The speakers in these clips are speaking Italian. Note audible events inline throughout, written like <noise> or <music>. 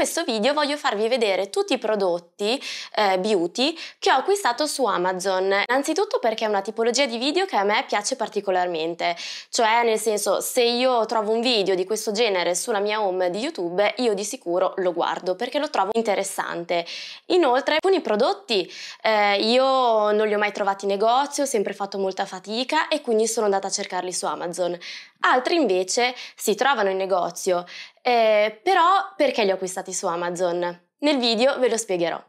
questo video voglio farvi vedere tutti i prodotti eh, beauty che ho acquistato su Amazon. Innanzitutto perché è una tipologia di video che a me piace particolarmente, cioè nel senso se io trovo un video di questo genere sulla mia home di YouTube io di sicuro lo guardo perché lo trovo interessante. Inoltre alcuni prodotti eh, io non li ho mai trovati in negozio, ho sempre fatto molta fatica e quindi sono andata a cercarli su Amazon altri invece si trovano in negozio, eh, però perché li ho acquistati su Amazon? Nel video ve lo spiegherò.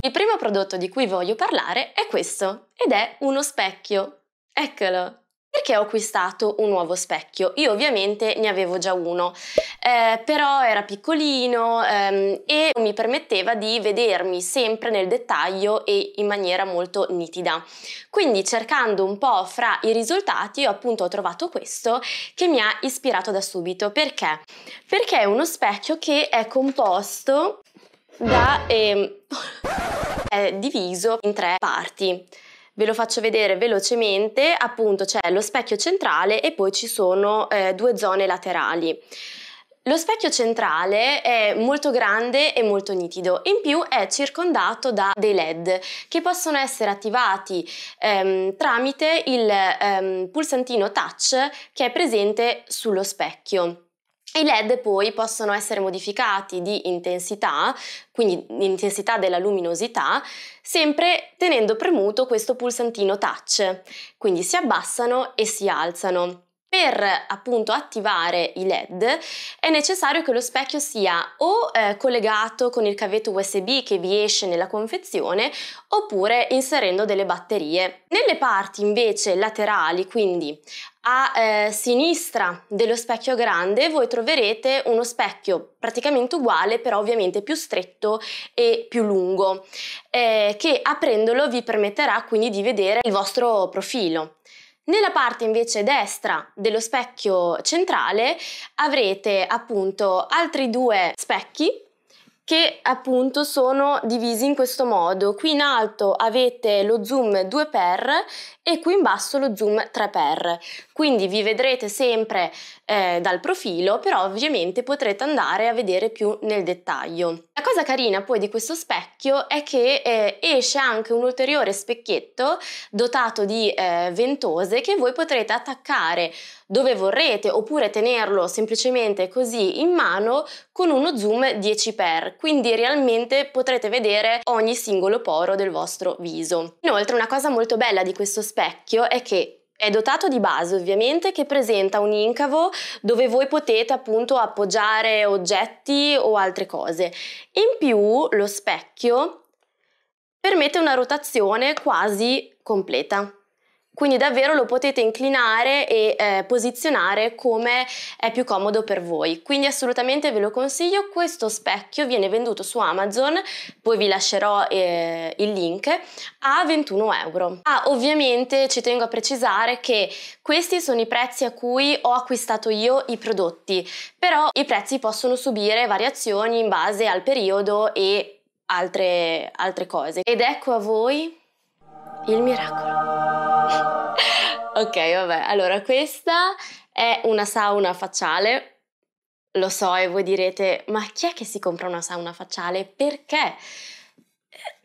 Il primo prodotto di cui voglio parlare è questo, ed è uno specchio. Eccolo! perché ho acquistato un nuovo specchio. Io ovviamente ne avevo già uno, eh, però era piccolino ehm, e mi permetteva di vedermi sempre nel dettaglio e in maniera molto nitida. Quindi cercando un po' fra i risultati io appunto ho trovato questo che mi ha ispirato da subito. Perché? Perché è uno specchio che è composto da... Ehm, <laughs> è diviso in tre parti. Ve lo faccio vedere velocemente, appunto c'è lo specchio centrale e poi ci sono eh, due zone laterali. Lo specchio centrale è molto grande e molto nitido, in più è circondato da dei LED che possono essere attivati ehm, tramite il ehm, pulsantino touch che è presente sullo specchio. I LED poi possono essere modificati di intensità, quindi intensità della luminosità, sempre tenendo premuto questo pulsantino touch, quindi si abbassano e si alzano. Per appunto attivare i LED è necessario che lo specchio sia o eh, collegato con il cavetto USB che vi esce nella confezione oppure inserendo delle batterie. Nelle parti invece laterali, quindi a eh, sinistra dello specchio grande voi troverete uno specchio praticamente uguale però ovviamente più stretto e più lungo eh, che aprendolo vi permetterà quindi di vedere il vostro profilo. Nella parte invece destra dello specchio centrale avrete appunto altri due specchi che appunto sono divisi in questo modo. Qui in alto avete lo zoom 2x e qui in basso lo zoom 3x. Quindi vi vedrete sempre eh, dal profilo, però ovviamente potrete andare a vedere più nel dettaglio. La cosa carina poi di questo specchio è che eh, esce anche un ulteriore specchietto dotato di eh, ventose che voi potrete attaccare dove vorrete oppure tenerlo semplicemente così in mano con uno zoom 10x, quindi realmente potrete vedere ogni singolo poro del vostro viso. Inoltre una cosa molto bella di questo specchio è che è dotato di base ovviamente che presenta un incavo dove voi potete appunto appoggiare oggetti o altre cose. In più lo specchio permette una rotazione quasi completa quindi davvero lo potete inclinare e eh, posizionare come è più comodo per voi quindi assolutamente ve lo consiglio questo specchio viene venduto su Amazon poi vi lascerò eh, il link a 21 euro ah ovviamente ci tengo a precisare che questi sono i prezzi a cui ho acquistato io i prodotti però i prezzi possono subire variazioni in base al periodo e altre, altre cose ed ecco a voi il miracolo <laughs> ok, vabbè. Allora, questa è una sauna facciale. Lo so e voi direte, ma chi è che si compra una sauna facciale? Perché?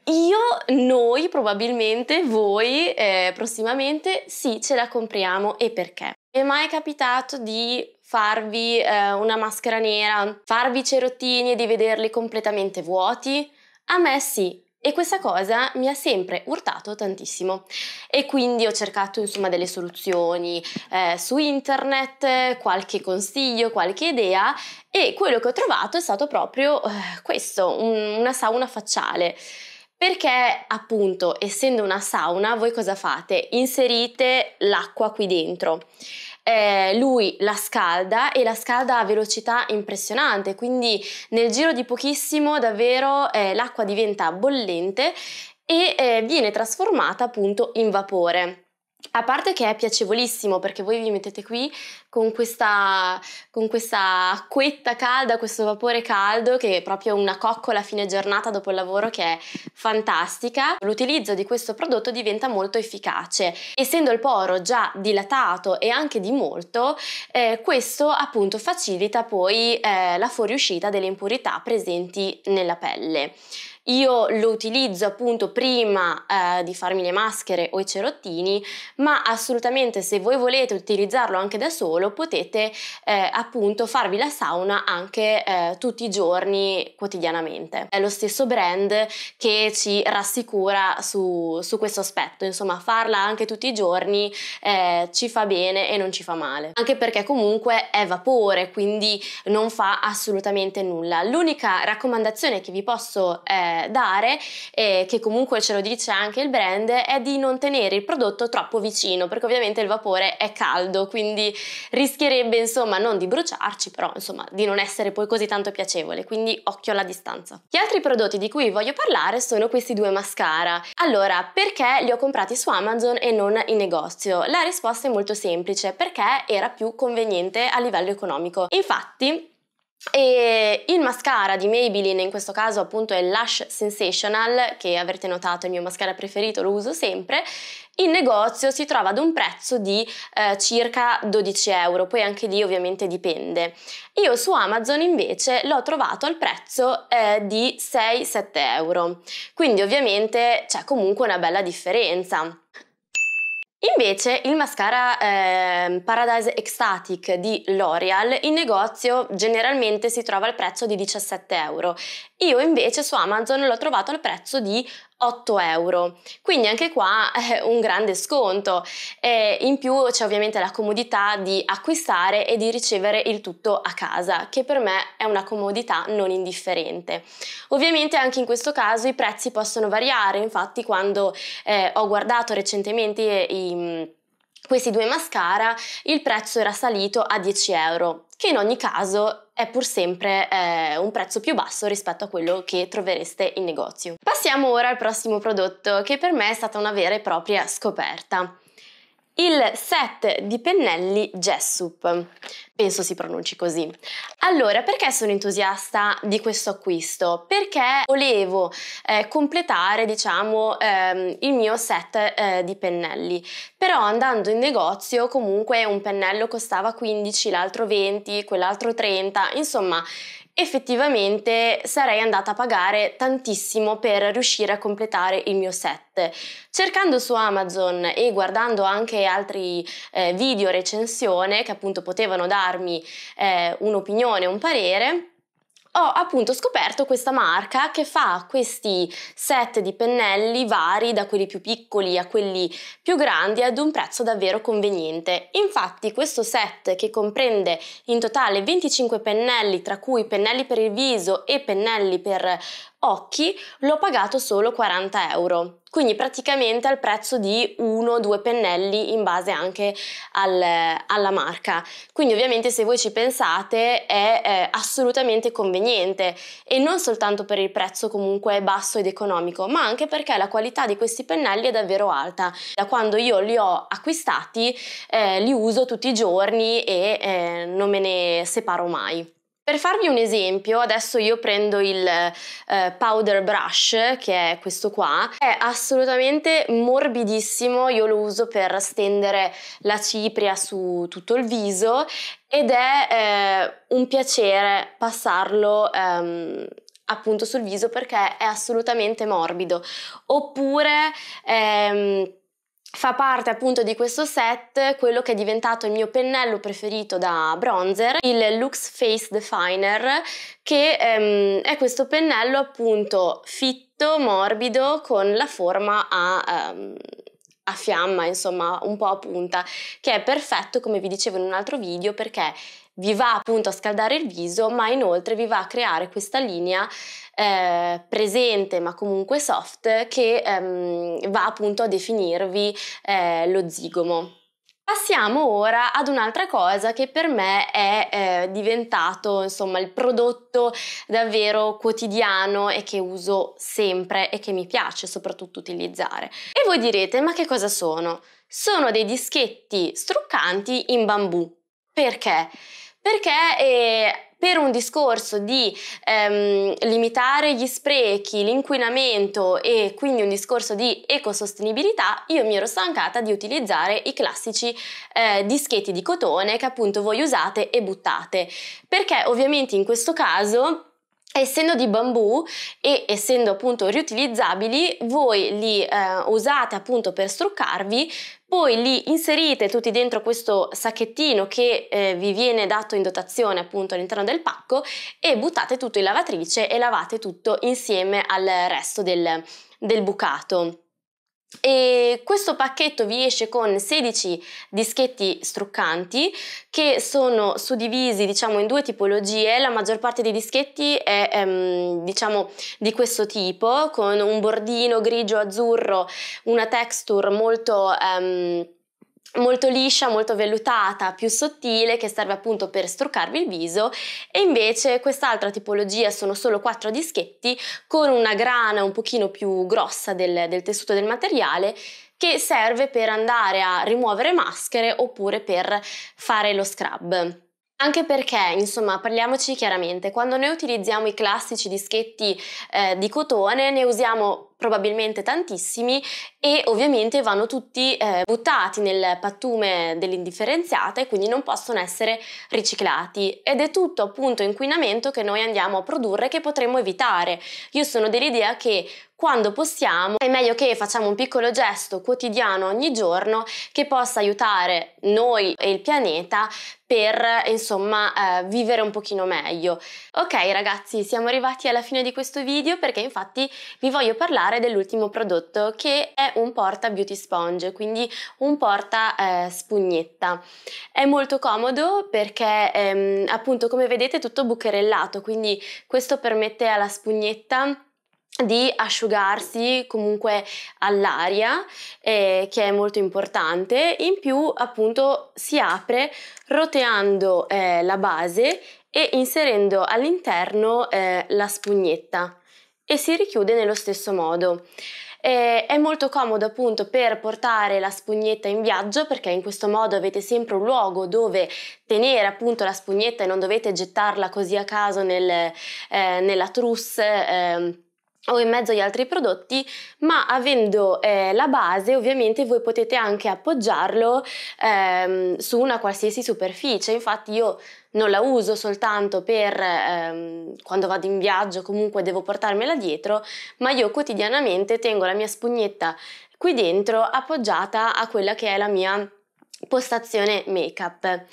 Io, noi probabilmente, voi eh, prossimamente, sì, ce la compriamo e perché? è mai capitato di farvi eh, una maschera nera, farvi cerottini e di vederli completamente vuoti? A me sì, e questa cosa mi ha sempre urtato tantissimo e quindi ho cercato insomma delle soluzioni eh, su internet, qualche consiglio, qualche idea e quello che ho trovato è stato proprio eh, questo, un, una sauna facciale. Perché appunto, essendo una sauna, voi cosa fate? Inserite l'acqua qui dentro eh, lui la scalda e la scalda a velocità impressionante, quindi nel giro di pochissimo davvero eh, l'acqua diventa bollente e eh, viene trasformata appunto in vapore. A parte che è piacevolissimo perché voi vi mettete qui con questa, con questa acquetta calda, questo vapore caldo che è proprio una coccola a fine giornata dopo il lavoro che è fantastica. L'utilizzo di questo prodotto diventa molto efficace. Essendo il poro già dilatato e anche di molto, eh, questo appunto facilita poi eh, la fuoriuscita delle impurità presenti nella pelle. Io lo utilizzo appunto prima eh, di farmi le maschere o i cerottini, ma assolutamente se voi volete utilizzarlo anche da solo potete eh, appunto farvi la sauna anche eh, tutti i giorni quotidianamente. È lo stesso brand che ci rassicura su, su questo aspetto, insomma farla anche tutti i giorni eh, ci fa bene e non ci fa male. Anche perché comunque è vapore, quindi non fa assolutamente nulla. L'unica raccomandazione che vi posso eh, eh, dare, e che comunque ce lo dice anche il brand, è di non tenere il prodotto troppo vicino, perché ovviamente il vapore è caldo, quindi rischierebbe insomma non di bruciarci, però insomma di non essere poi così tanto piacevole, quindi occhio alla distanza. Gli altri prodotti di cui voglio parlare sono questi due mascara. Allora, perché li ho comprati su Amazon e non in negozio? La risposta è molto semplice, perché era più conveniente a livello economico. Infatti, e il mascara di Maybelline, in questo caso appunto è Lush Sensational, che avrete notato è il mio mascara preferito, lo uso sempre, in negozio si trova ad un prezzo di eh, circa 12 euro, poi anche lì ovviamente dipende. Io su Amazon invece l'ho trovato al prezzo eh, di 6-7 euro, quindi ovviamente c'è comunque una bella differenza. Invece il mascara eh, Paradise Ecstatic di L'Oreal in negozio generalmente si trova al prezzo di 17 euro. Io invece su Amazon l'ho trovato al prezzo di 8 euro. Quindi anche qua eh, un grande sconto. E in più c'è ovviamente la comodità di acquistare e di ricevere il tutto a casa, che per me è una comodità non indifferente. Ovviamente anche in questo caso i prezzi possono variare, infatti quando eh, ho guardato recentemente i mm, questi due mascara il prezzo era salito a 10 euro, che in ogni caso è pur sempre eh, un prezzo più basso rispetto a quello che trovereste in negozio. Passiamo ora al prossimo prodotto che per me è stata una vera e propria scoperta il set di pennelli Jessup, penso si pronunci così. Allora, perché sono entusiasta di questo acquisto? Perché volevo eh, completare, diciamo, ehm, il mio set eh, di pennelli, però andando in negozio comunque un pennello costava 15, l'altro 20, quell'altro 30, insomma effettivamente sarei andata a pagare tantissimo per riuscire a completare il mio set. Cercando su Amazon e guardando anche altri eh, video recensione che appunto potevano darmi eh, un'opinione, un parere, ho appunto scoperto questa marca che fa questi set di pennelli vari da quelli più piccoli a quelli più grandi ad un prezzo davvero conveniente. Infatti questo set che comprende in totale 25 pennelli tra cui pennelli per il viso e pennelli per Occhi l'ho pagato solo 40 euro, quindi praticamente al prezzo di uno o due pennelli in base anche al, alla marca. Quindi ovviamente se voi ci pensate è eh, assolutamente conveniente e non soltanto per il prezzo comunque basso ed economico, ma anche perché la qualità di questi pennelli è davvero alta. Da quando io li ho acquistati eh, li uso tutti i giorni e eh, non me ne separo mai. Per farvi un esempio, adesso io prendo il eh, powder brush, che è questo qua, è assolutamente morbidissimo, io lo uso per stendere la cipria su tutto il viso ed è eh, un piacere passarlo ehm, appunto sul viso perché è assolutamente morbido. Oppure... Ehm, fa parte appunto di questo set quello che è diventato il mio pennello preferito da bronzer, il Lux Face Definer, che ehm, è questo pennello appunto fitto, morbido, con la forma a... Ehm, a fiamma, insomma, un po' a punta, che è perfetto, come vi dicevo in un altro video, perché vi va appunto a scaldare il viso, ma inoltre vi va a creare questa linea eh, presente ma comunque soft che ehm, va appunto a definirvi eh, lo zigomo. Passiamo ora ad un'altra cosa che per me è eh, diventato insomma il prodotto davvero quotidiano e che uso sempre e che mi piace soprattutto utilizzare. E voi direte ma che cosa sono? Sono dei dischetti struccanti in bambù. Perché? perché eh, per un discorso di ehm, limitare gli sprechi, l'inquinamento e quindi un discorso di ecosostenibilità, io mi ero stancata di utilizzare i classici eh, dischetti di cotone che appunto voi usate e buttate, perché ovviamente in questo caso Essendo di bambù e essendo appunto riutilizzabili, voi li eh, usate appunto per struccarvi, poi li inserite tutti dentro questo sacchettino che eh, vi viene dato in dotazione appunto all'interno del pacco e buttate tutto in lavatrice e lavate tutto insieme al resto del, del bucato. E questo pacchetto vi esce con 16 dischetti struccanti che sono suddivisi diciamo, in due tipologie, la maggior parte dei dischetti è ehm, diciamo, di questo tipo con un bordino grigio azzurro, una texture molto ehm, molto liscia, molto vellutata, più sottile che serve appunto per struccarvi il viso e invece quest'altra tipologia sono solo quattro dischetti con una grana un pochino più grossa del, del tessuto del materiale che serve per andare a rimuovere maschere oppure per fare lo scrub. Anche perché, insomma, parliamoci chiaramente, quando noi utilizziamo i classici dischetti eh, di cotone ne usiamo probabilmente tantissimi e ovviamente vanno tutti eh, buttati nel pattume dell'indifferenziata e quindi non possono essere riciclati ed è tutto appunto inquinamento che noi andiamo a produrre che potremmo evitare. Io sono dell'idea che quando possiamo è meglio che facciamo un piccolo gesto quotidiano ogni giorno che possa aiutare noi e il pianeta per insomma eh, vivere un pochino meglio. Ok ragazzi siamo arrivati alla fine di questo video perché infatti vi voglio parlare parlare dell'ultimo prodotto che è un porta beauty sponge, quindi un porta eh, spugnetta. È molto comodo perché ehm, appunto come vedete è tutto bucherellato, quindi questo permette alla spugnetta di asciugarsi comunque all'aria eh, che è molto importante in più appunto si apre roteando eh, la base e inserendo all'interno eh, la spugnetta e si richiude nello stesso modo. Eh, è molto comodo appunto per portare la spugnetta in viaggio perché in questo modo avete sempre un luogo dove tenere appunto la spugnetta e non dovete gettarla così a caso nel, eh, nella trousse. Eh, o in mezzo agli altri prodotti, ma avendo eh, la base ovviamente voi potete anche appoggiarlo ehm, su una qualsiasi superficie, infatti io non la uso soltanto per ehm, quando vado in viaggio, comunque devo portarmela dietro, ma io quotidianamente tengo la mia spugnetta qui dentro appoggiata a quella che è la mia postazione make-up.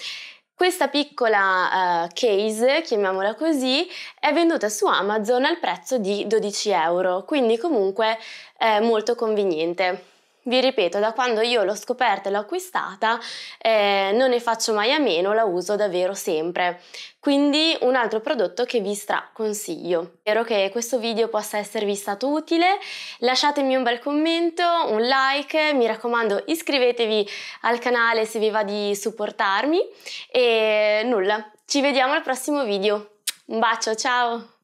Questa piccola uh, case, chiamiamola così, è venduta su Amazon al prezzo di 12 euro, quindi comunque eh, molto conveniente. Vi ripeto, da quando io l'ho scoperta e l'ho acquistata, eh, non ne faccio mai a meno, la uso davvero sempre. Quindi un altro prodotto che vi straconsiglio. Spero che questo video possa esservi stato utile, lasciatemi un bel commento, un like, mi raccomando iscrivetevi al canale se vi va di supportarmi e nulla, ci vediamo al prossimo video. Un bacio, ciao!